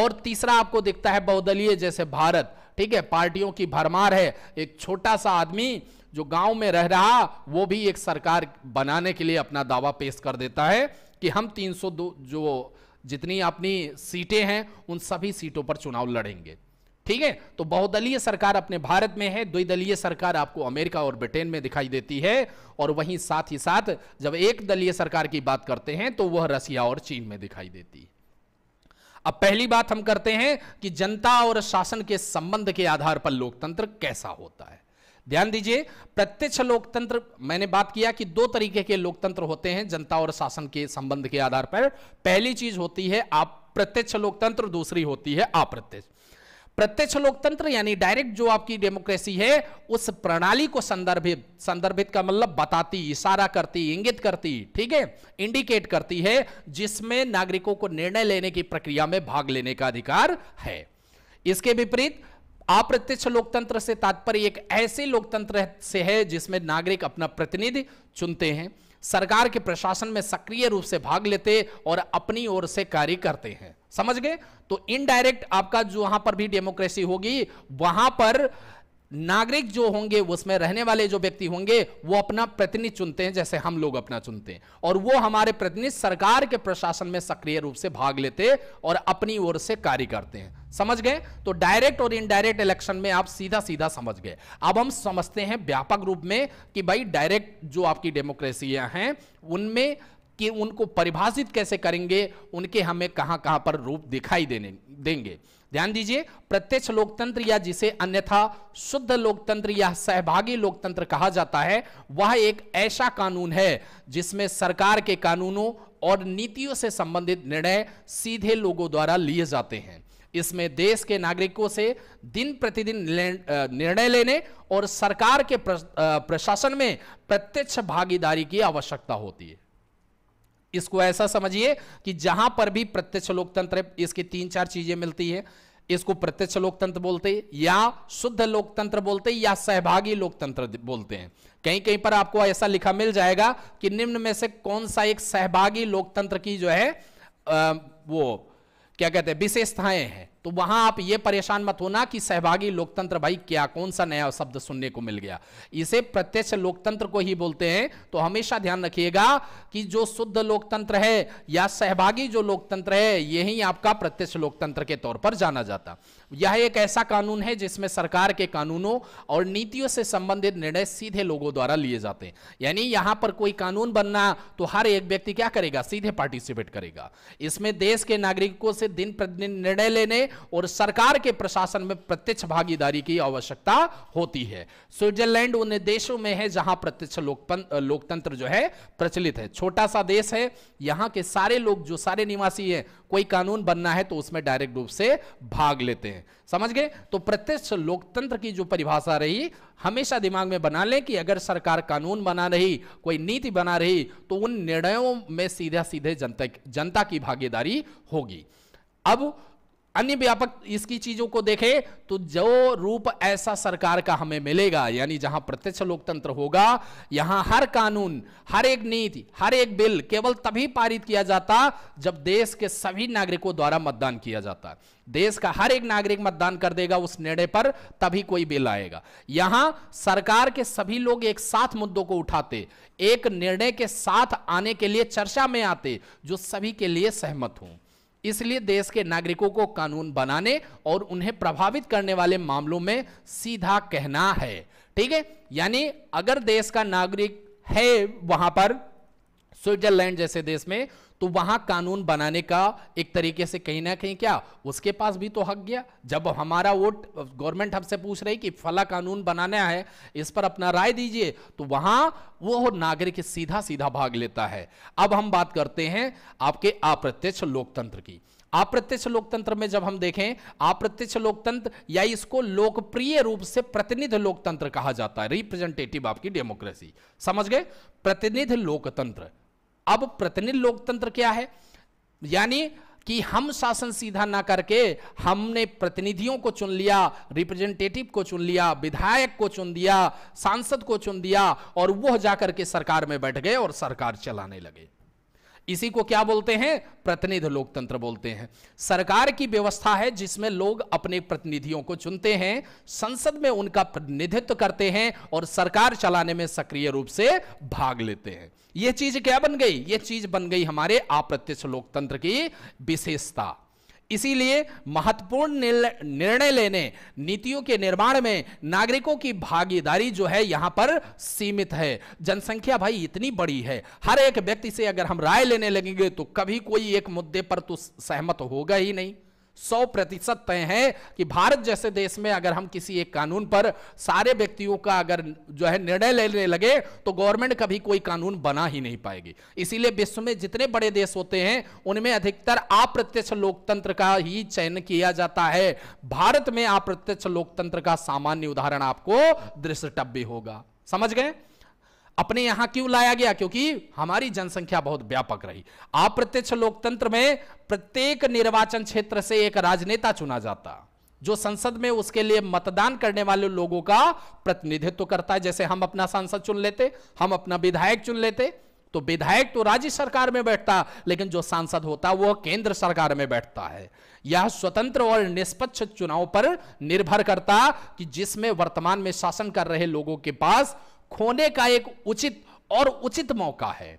और तीसरा आपको दिखता है बहुदलीय जैसे भारत ठीक है पार्टियों की भरमार है एक छोटा सा आदमी जो गांव में रह रहा वो भी एक सरकार बनाने के लिए अपना दावा पेश कर देता है कि हम 302 जो जितनी अपनी सीटें हैं उन सभी सीटों पर चुनाव लड़ेंगे ठीक है तो बहुदलीय सरकार अपने भारत में है द्विदलीय सरकार आपको अमेरिका और ब्रिटेन में दिखाई देती है और वहीं साथ ही साथ जब एक दलीय सरकार की बात करते हैं तो वह रसिया और चीन में दिखाई देती है अब पहली बात हम करते हैं कि जनता और शासन के संबंध के आधार पर लोकतंत्र कैसा होता है ध्यान दीजिए प्रत्यक्ष लोकतंत्र मैंने बात किया कि दो तरीके के लोकतंत्र होते हैं जनता और शासन के संबंध के आधार पर पहली चीज होती है आप प्रत्यक्ष लोकतंत्र दूसरी होती है अप्रत्यक्ष प्रत्यक्ष लोकतंत्र यानी डायरेक्ट जो आपकी डेमोक्रेसी है उस प्रणाली को संदर्भित संदर्भित का मतलब बताती इशारा करती इंगित करती ठीक है इंडिकेट करती है जिसमें नागरिकों को निर्णय लेने की प्रक्रिया में भाग लेने का अधिकार है इसके विपरीत अप्रत्यक्ष लोकतंत्र से तात्पर्य एक ऐसे लोकतंत्र से है जिसमें नागरिक अपना प्रतिनिधि चुनते हैं सरकार के प्रशासन में सक्रिय रूप से भाग लेते और अपनी ओर से कार्य करते हैं समझ गए तो इनडायरेक्ट आपका जो वहां पर भी डेमोक्रेसी होगी वहां पर नागरिक जो होंगे उसमें रहने वाले जो व्यक्ति होंगे वो अपना प्रतिनिधि चुनते हैं जैसे हम लोग अपना चुनते हैं और वो हमारे प्रतिनिधि सरकार के प्रशासन में सक्रिय रूप से भाग लेते और अपनी ओर से कार्य करते हैं समझ गए तो डायरेक्ट और इनडायरेक्ट इलेक्शन में आप सीधा सीधा समझ गए अब हम समझते हैं व्यापक रूप में कि भाई डायरेक्ट जो आपकी डेमोक्रेसियां हैं उनमें कि उनको परिभाषित कैसे करेंगे उनके हमें कहां कहां पर रूप दिखाई देने देंगे ध्यान दीजिए प्रत्यक्ष लोकतंत्र या जिसे अन्यथा शुद्ध लोकतंत्र या सहभागी लोकतंत्र कहा जाता है वह एक ऐसा कानून है जिसमें सरकार के कानूनों और नीतियों से संबंधित निर्णय सीधे लोगों द्वारा लिए जाते हैं इसमें देश के नागरिकों से दिन प्रतिदिन निर्णय लेने और सरकार के प्रशासन में प्रत्यक्ष भागीदारी की आवश्यकता होती है इसको ऐसा समझिए कि जहां पर भी प्रत्यक्ष लोकतंत्र इसकी तीन चार चीजें मिलती है इसको प्रत्यक्ष लोकतंत्र बोलते या शुद्ध लोकतंत्र बोलते या सहभागी लोकतंत्र बोलते हैं कहीं कहीं पर आपको ऐसा लिखा मिल जाएगा कि निम्न में से कौन सा एक सहभागी लोकतंत्र की जो है आ, वो क्या कहते हैं विशेषताएं हैं तो वहां आप ये परेशान मत होना कि सहभागी लोकतंत्र भाई क्या कौन सा नया शब्द सुनने को मिल गया इसे प्रत्यक्ष लोकतंत्र को ही बोलते हैं तो हमेशा ध्यान रखिएगा कि जो शुद्ध लोकतंत्र है या सहभागी जो लोकतंत्र है यही आपका प्रत्यक्ष लोकतंत्र के तौर पर जाना जाता यह एक ऐसा कानून है जिसमें सरकार के कानूनों और नीतियों से संबंधित निर्णय सीधे लोगों द्वारा लिए जाते हैं यानी यहां पर कोई कानून बनना तो हर एक व्यक्ति क्या करेगा सीधे पार्टिसिपेट करेगा इसमें देश के नागरिकों से दिन प्रतिदिन निर्णय लेने और सरकार के प्रशासन में प्रत्यक्ष भागीदारी की आवश्यकता होती है स्विट्जरलैंड उन देशों में है जहां प्रत्यक्ष लोकतंत्र जो है प्रचलित है छोटा सा देश है यहां के सारे लोग जो सारे निवासी हैं कोई कानून बनना है तो उसमें डायरेक्ट रूप से भाग लेते हैं समझ गए तो प्रत्यक्ष लोकतंत्र की जो परिभाषा रही हमेशा दिमाग में बना लें कि अगर सरकार कानून बना रही कोई नीति बना रही तो उन निर्णयों में सीधा सीधे जनता जनता की भागीदारी होगी अब अन्य व्यापक इसकी चीजों को देखें तो जो रूप ऐसा सरकार का हमें मिलेगा यानी जहां प्रत्यक्ष लोकतंत्र होगा यहां हर कानून हर एक नीति हर एक बिल केवल तभी पारित किया जाता जब देश के सभी नागरिकों द्वारा मतदान किया जाता देश का हर एक नागरिक मतदान कर देगा उस निर्णय पर तभी कोई बिल आएगा यहां सरकार के सभी लोग एक साथ मुद्दों को उठाते एक निर्णय के साथ आने के लिए चर्चा में आते जो सभी के लिए सहमत हों इसलिए देश के नागरिकों को कानून बनाने और उन्हें प्रभावित करने वाले मामलों में सीधा कहना है ठीक है यानी अगर देश का नागरिक है वहां पर स्विट्जरलैंड जैसे देश में तो वहां कानून बनाने का एक तरीके से कहीं ना कहीं क्या उसके पास भी तो हक गया जब हमारा वोट गवर्नमेंट हमसे पूछ रही कि फला कानून बनाना है इस पर अपना राय दीजिए तो वहां वो नागरिक सीधा सीधा भाग लेता है अब हम बात करते हैं आपके अप्रत्यक्ष लोकतंत्र की अप्रत्यक्ष लोकतंत्र में जब हम देखें अप्रत्यक्ष लोकतंत्र या इसको लोकप्रिय रूप से प्रतिनिधि लोकतंत्र कहा जाता है रिप्रेजेंटेटिव आपकी डेमोक्रेसी समझ गए प्रतिनिधि लोकतंत्र अब प्रतिनिधि लोकतंत्र क्या है यानी कि हम शासन सीधा ना करके हमने प्रतिनिधियों को चुन लिया रिप्रेजेंटेटिव को चुन लिया विधायक को चुन दिया सांसद को चुन दिया और वह जाकर के सरकार में बैठ गए और सरकार चलाने लगे इसी को क्या बोलते हैं प्रतिनिधि लोकतंत्र बोलते हैं सरकार की व्यवस्था है जिसमें लोग अपने प्रतिनिधियों को चुनते हैं संसद में उनका प्रतिनिधित्व करते हैं और सरकार चलाने में सक्रिय रूप से भाग लेते हैं ये चीज क्या बन गई ये चीज बन गई हमारे अप्रत्यक्ष लोकतंत्र की विशेषता इसीलिए महत्वपूर्ण निर्णय लेने नीतियों के निर्माण में नागरिकों की भागीदारी जो है यहां पर सीमित है जनसंख्या भाई इतनी बड़ी है हर एक व्यक्ति से अगर हम राय लेने लगेंगे तो कभी कोई एक मुद्दे पर तो सहमत होगा ही नहीं सौ प्रतिशत तय है कि भारत जैसे देश में अगर हम किसी एक कानून पर सारे व्यक्तियों का अगर जो है निर्णय लेने लगे तो गवर्नमेंट कभी कोई कानून बना ही नहीं पाएगी इसीलिए विश्व में जितने बड़े देश होते हैं उनमें अधिकतर अप्रत्यक्ष लोकतंत्र का ही चयन किया जाता है भारत में अप्रत्यक्ष लोकतंत्र का सामान्य उदाहरण आपको दृष्टव्य होगा समझ गए अपने यहां क्यों लाया गया क्योंकि हमारी जनसंख्या बहुत व्यापक रही अप्रत्यक्ष लोकतंत्र में प्रत्येक निर्वाचन क्षेत्र से एक राजनेता चुना जाता जो संसद में उसके लिए मतदान करने वाले लोगों का प्रतिनिधित्व करता है जैसे हम अपना सांसद चुन लेते हम अपना विधायक चुन लेते तो विधायक तो राज्य सरकार में बैठता लेकिन जो सांसद होता वह केंद्र सरकार में बैठता है यह स्वतंत्र और निष्पक्ष चुनाव पर निर्भर करता कि जिसमें वर्तमान में शासन कर रहे लोगों के पास खोने का एक उचित और उचित मौका है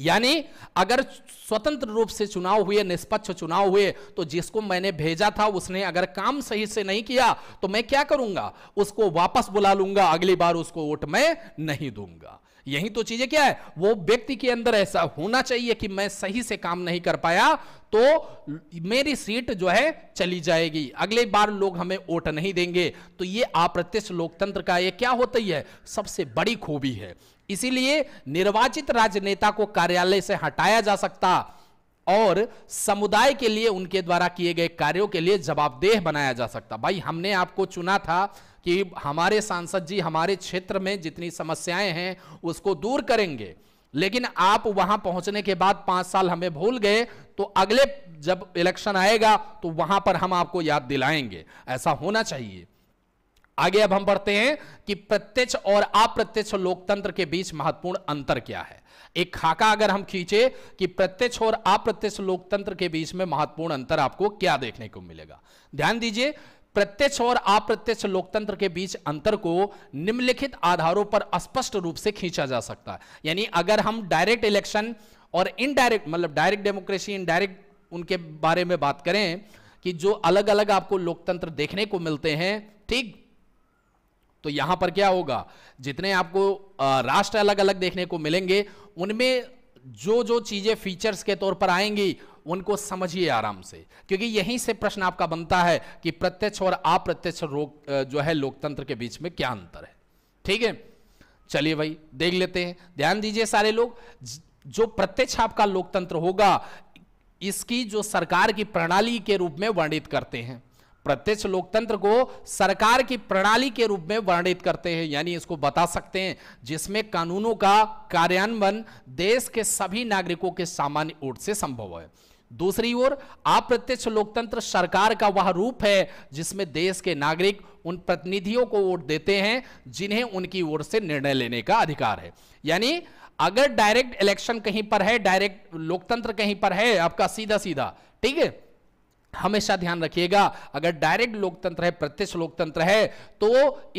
यानी अगर स्वतंत्र रूप से चुनाव हुए निष्पक्ष चुनाव हुए तो जिसको मैंने भेजा था उसने अगर काम सही से नहीं किया तो मैं क्या करूंगा उसको वापस बुला लूंगा अगली बार उसको वोट मैं नहीं दूंगा यही तो चीजें क्या है वो व्यक्ति के अंदर ऐसा होना चाहिए कि मैं सही से काम नहीं कर पाया तो मेरी सीट जो है चली जाएगी अगले बार लोग हमें वोट नहीं देंगे तो ये अप्रत्यक्ष लोकतंत्र का ये क्या होता ही है सबसे बड़ी खूबी है इसीलिए निर्वाचित राजनेता को कार्यालय से हटाया जा सकता और समुदाय के लिए उनके द्वारा किए गए कार्यों के लिए जवाबदेह बनाया जा सकता भाई हमने आपको चुना था कि हमारे सांसद जी हमारे क्षेत्र में जितनी समस्याएं हैं उसको दूर करेंगे लेकिन आप वहां पहुंचने के बाद पांच साल हमें भूल गए तो अगले जब इलेक्शन आएगा तो वहां पर हम आपको याद दिलाएंगे ऐसा होना चाहिए आगे अब हम बढ़ते हैं कि प्रत्यक्ष और अप्रत्यक्ष लोकतंत्र के बीच महत्वपूर्ण अंतर क्या है एक खाका अगर हम खींचे कि प्रत्यक्ष और अप्रत्यक्ष लोकतंत्र के बीच में महत्वपूर्ण अंतर आपको क्या देखने को मिलेगा ध्यान दीजिए प्रत्यक्ष और अप्रत्यक्ष लोकतंत्र के बीच अंतर को निम्नलिखित आधारों पर स्पष्ट रूप से खींचा जा सकता है यानी अगर हम डायरेक्ट इलेक्शन और इनडायरेक्ट मतलब डायरेक्ट डेमोक्रेसी इनडायरेक्ट उनके बारे में बात करें कि जो अलग अलग आपको लोकतंत्र देखने को मिलते हैं ठीक तो यहां पर क्या होगा जितने आपको राष्ट्र अलग अलग देखने को मिलेंगे उनमें जो जो चीजें फीचर्स के तौर पर आएंगी उनको समझिए आराम से क्योंकि यहीं से प्रश्न आपका बनता है कि प्रत्यक्ष और अप्रत्यक्ष रोग जो है लोकतंत्र के बीच में क्या अंतर है ठीक है चलिए भाई देख लेते हैं ध्यान दीजिए सारे लोग जो प्रत्यक्ष आपका लोकतंत्र होगा इसकी जो सरकार की प्रणाली के रूप में वर्णित करते हैं प्रत्यक्ष लोकतंत्र को सरकार की प्रणाली के रूप में वर्णित करते हैं यानी इसको बता सकते हैं जिसमें कानूनों का कार्यान्वयन देश के सभी नागरिकों के सामान्य ओर से संभव है दूसरी ओर अप्रत्यक्ष लोकतंत्र सरकार का वह रूप है जिसमें देश के नागरिक उन प्रतिनिधियों को वोट देते हैं जिन्हें उनकी ओर से निर्णय लेने का अधिकार है यानी अगर डायरेक्ट इलेक्शन कहीं पर है डायरेक्ट लोकतंत्र कहीं पर है आपका सीधा सीधा ठीक है हमेशा ध्यान रखिएगा अगर डायरेक्ट लोकतंत्र है प्रत्यक्ष लोकतंत्र है तो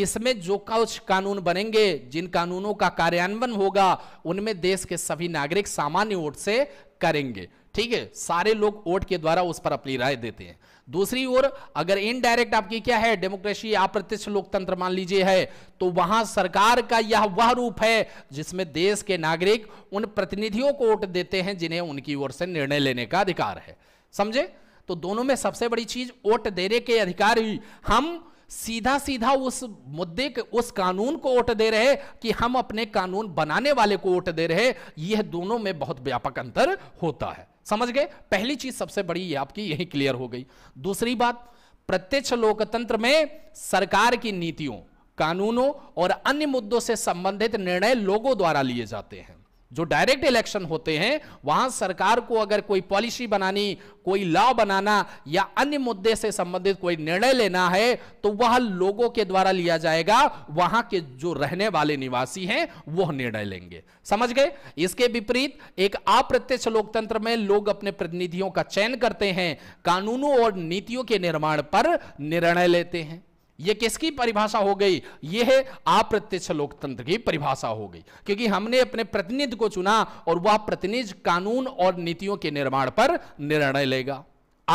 इसमें जो कुछ कानून बनेंगे जिन कानूनों का कार्यान्वयन होगा उनमें देश के सभी नागरिक सामान्य वोट से करेंगे ठीक है सारे लोग वोट के द्वारा उस पर अपनी राय देते हैं दूसरी ओर अगर इनडायरेक्ट आपकी क्या है डेमोक्रेसी अप्रत्यक्ष लोकतंत्र मान लीजिए है तो वहां सरकार का यह वह रूप है जिसमें देश के नागरिक उन प्रतिनिधियों को वोट देते हैं जिन्हें उनकी ओर से निर्णय लेने का अधिकार है समझे तो दोनों में सबसे बड़ी चीज वोट देने के अधिकार ही हम सीधा सीधा उस मुद्दे के उस कानून को वोट दे रहे कि हम अपने कानून बनाने वाले को वोट दे रहे यह दोनों में बहुत व्यापक अंतर होता है समझ गए पहली चीज सबसे बड़ी आपकी यही क्लियर हो गई दूसरी बात प्रत्यक्ष लोकतंत्र में सरकार की नीतियों कानूनों और अन्य मुद्दों से संबंधित निर्णय लोगों द्वारा लिए जाते हैं जो डायरेक्ट इलेक्शन होते हैं वहां सरकार को अगर कोई पॉलिसी बनानी कोई लॉ बनाना या अन्य मुद्दे से संबंधित कोई निर्णय लेना है तो वह लोगों के द्वारा लिया जाएगा वहां के जो रहने वाले निवासी हैं वह निर्णय लेंगे समझ गए इसके विपरीत एक अप्रत्यक्ष लोकतंत्र में लोग अपने प्रतिनिधियों का चयन करते हैं कानूनों और नीतियों के निर्माण पर निर्णय लेते हैं ये किसकी परिभाषा हो गई ये है अप्रत्यक्ष लोकतंत्र की परिभाषा हो गई क्योंकि हमने अपने प्रतिनिधि को चुना और वह प्रतिनिधि कानून और नीतियों के निर्माण पर निर्णय लेगा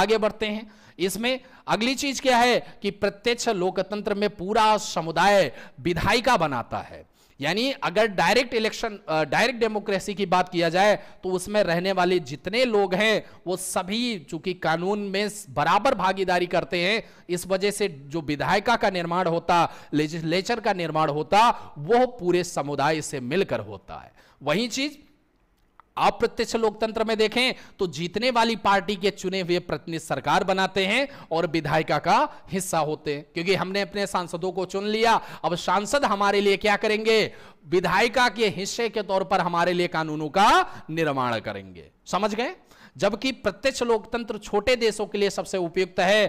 आगे बढ़ते हैं इसमें अगली चीज क्या है कि प्रत्यक्ष लोकतंत्र में पूरा समुदाय विधायिका बनाता है यानी अगर डायरेक्ट इलेक्शन डायरेक्ट डेमोक्रेसी की बात किया जाए तो उसमें रहने वाले जितने लोग हैं वो सभी चूंकि कानून में बराबर भागीदारी करते हैं इस वजह से जो विधायिका का निर्माण होता लेजिस्लेचर का निर्माण होता वो पूरे समुदाय से मिलकर होता है वही चीज अप्रत्यक्ष लोकतंत्र में देखें तो जीतने वाली पार्टी के चुने हुए प्रतिनिधि सरकार बनाते हैं और विधायिका का हिस्सा होते हैं क्योंकि हमने अपने सांसदों को चुन लिया अब सांसद हमारे लिए क्या करेंगे विधायिका के हिस्से के तौर पर हमारे लिए कानूनों का निर्माण करेंगे समझ गए जबकि प्रत्यक्ष लोकतंत्र छोटे देशों के लिए सबसे उपयुक्त है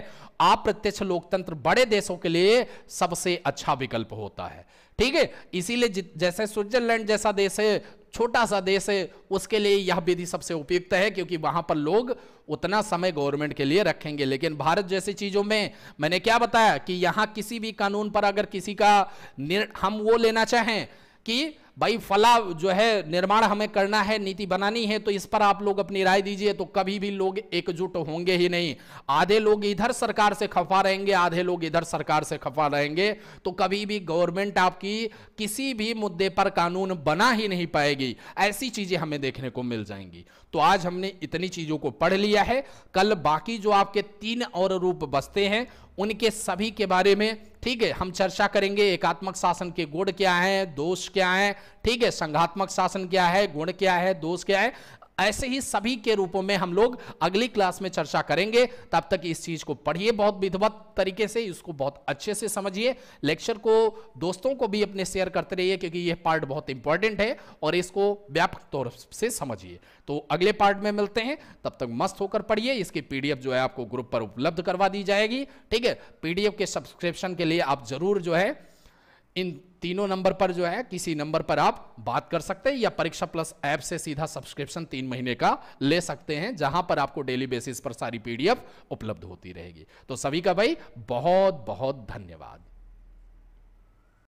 अप्रत्यक्ष लोकतंत्र बड़े देशों के लिए सबसे अच्छा विकल्प होता है ठीक है इसीलिए जैसे स्विट्जरलैंड जैसा देश है छोटा सा देश है उसके लिए यह विधि सबसे उपयुक्त है क्योंकि वहां पर लोग उतना समय गवर्नमेंट के लिए रखेंगे लेकिन भारत जैसी चीजों में मैंने क्या बताया कि यहां किसी भी कानून पर अगर किसी का हम वो लेना चाहें कि भाई फला जो है निर्माण हमें करना है नीति बनानी है तो इस पर आप लोग अपनी राय दीजिए तो कभी भी लोग एकजुट होंगे ही नहीं आधे लोग इधर सरकार से खफा रहेंगे आधे लोग इधर सरकार से खफा रहेंगे तो कभी भी गवर्नमेंट आपकी किसी भी मुद्दे पर कानून बना ही नहीं पाएगी ऐसी चीजें हमें देखने को मिल जाएंगी तो आज हमने इतनी चीजों को पढ़ लिया है कल बाकी जो आपके तीन और रूप बसते हैं उनके सभी के बारे में ठीक है हम चर्चा करेंगे एकात्मक शासन के गुण क्या है दोष क्या है ठीक है संघात्मक शासन क्या है गुण क्या है दोष क्या है ऐसे ही सभी के रूपों में हम लोग अगली क्लास में चर्चा करेंगे तब तक इस चीज को पढ़िए बहुत विधिवत तरीके से इसको बहुत अच्छे से समझिए लेक्चर को दोस्तों को भी अपने शेयर करते रहिए क्योंकि यह पार्ट बहुत इंपॉर्टेंट है और इसको व्यापक तौर से समझिए तो अगले पार्ट में मिलते हैं तब तक मस्त होकर पढ़िए इसकी पीडीएफ जो है आपको ग्रुप पर उपलब्ध करवा दी जाएगी ठीक है पीडीएफ के सब्सक्रिप्शन के लिए आप जरूर जो है इन तीनों नंबर पर जो है किसी नंबर पर आप बात कर सकते हैं या परीक्षा प्लस ऐप से सीधा सब्सक्रिप्शन तीन महीने का ले सकते हैं जहां पर आपको डेली बेसिस पर सारी पीडीएफ उपलब्ध होती रहेगी तो सभी का भाई बहुत बहुत धन्यवाद